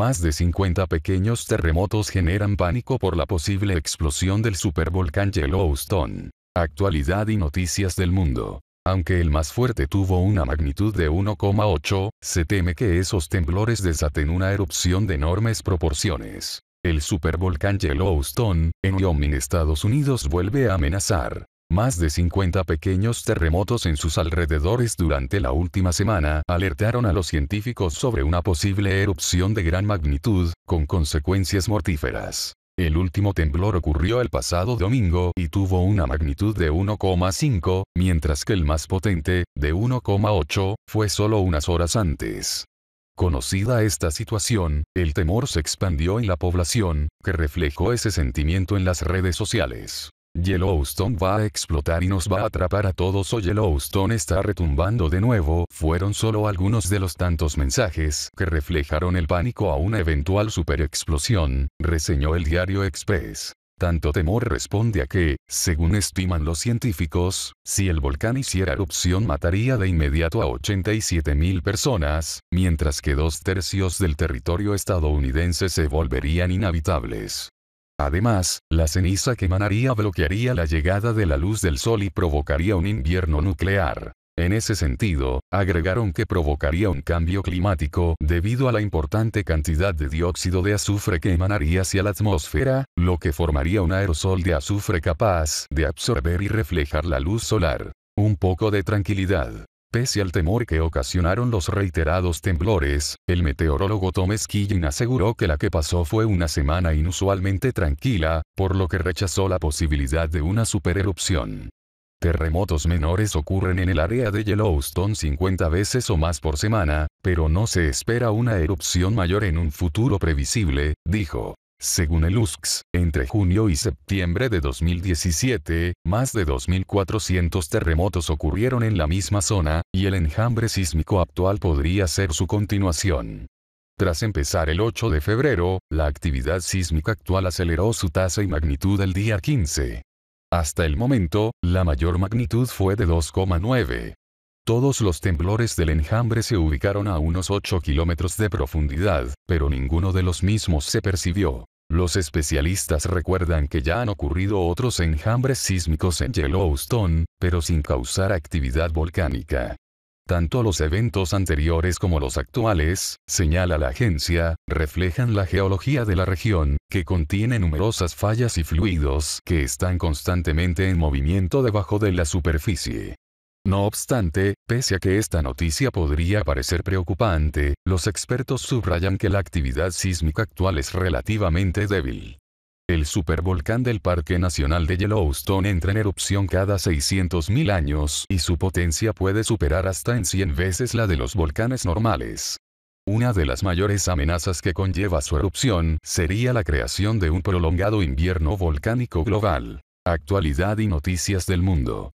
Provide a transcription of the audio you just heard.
más de 50 pequeños terremotos generan pánico por la posible explosión del supervolcán Yellowstone. Actualidad y noticias del mundo. Aunque el más fuerte tuvo una magnitud de 1,8, se teme que esos temblores desaten una erupción de enormes proporciones. El supervolcán Yellowstone, en Wyoming, Estados Unidos, vuelve a amenazar. Más de 50 pequeños terremotos en sus alrededores durante la última semana alertaron a los científicos sobre una posible erupción de gran magnitud, con consecuencias mortíferas. El último temblor ocurrió el pasado domingo y tuvo una magnitud de 1,5, mientras que el más potente, de 1,8, fue solo unas horas antes. Conocida esta situación, el temor se expandió en la población, que reflejó ese sentimiento en las redes sociales. Yellowstone va a explotar y nos va a atrapar a todos o Yellowstone está retumbando de nuevo, fueron solo algunos de los tantos mensajes que reflejaron el pánico a una eventual superexplosión, reseñó el diario Express. Tanto temor responde a que, según estiman los científicos, si el volcán hiciera erupción mataría de inmediato a 87.000 personas, mientras que dos tercios del territorio estadounidense se volverían inhabitables. Además, la ceniza que emanaría bloquearía la llegada de la luz del sol y provocaría un invierno nuclear. En ese sentido, agregaron que provocaría un cambio climático debido a la importante cantidad de dióxido de azufre que emanaría hacia la atmósfera, lo que formaría un aerosol de azufre capaz de absorber y reflejar la luz solar. Un poco de tranquilidad. Pese al temor que ocasionaron los reiterados temblores, el meteorólogo Thomas Killing aseguró que la que pasó fue una semana inusualmente tranquila, por lo que rechazó la posibilidad de una supererupción. Terremotos menores ocurren en el área de Yellowstone 50 veces o más por semana, pero no se espera una erupción mayor en un futuro previsible, dijo. Según el USX, entre junio y septiembre de 2017, más de 2.400 terremotos ocurrieron en la misma zona, y el enjambre sísmico actual podría ser su continuación. Tras empezar el 8 de febrero, la actividad sísmica actual aceleró su tasa y magnitud el día 15. Hasta el momento, la mayor magnitud fue de 2,9. Todos los temblores del enjambre se ubicaron a unos 8 kilómetros de profundidad, pero ninguno de los mismos se percibió. Los especialistas recuerdan que ya han ocurrido otros enjambres sísmicos en Yellowstone, pero sin causar actividad volcánica. Tanto los eventos anteriores como los actuales, señala la agencia, reflejan la geología de la región, que contiene numerosas fallas y fluidos que están constantemente en movimiento debajo de la superficie. No obstante, pese a que esta noticia podría parecer preocupante, los expertos subrayan que la actividad sísmica actual es relativamente débil. El supervolcán del Parque Nacional de Yellowstone entra en erupción cada 600.000 años y su potencia puede superar hasta en 100 veces la de los volcanes normales. Una de las mayores amenazas que conlleva su erupción sería la creación de un prolongado invierno volcánico global. Actualidad y noticias del mundo.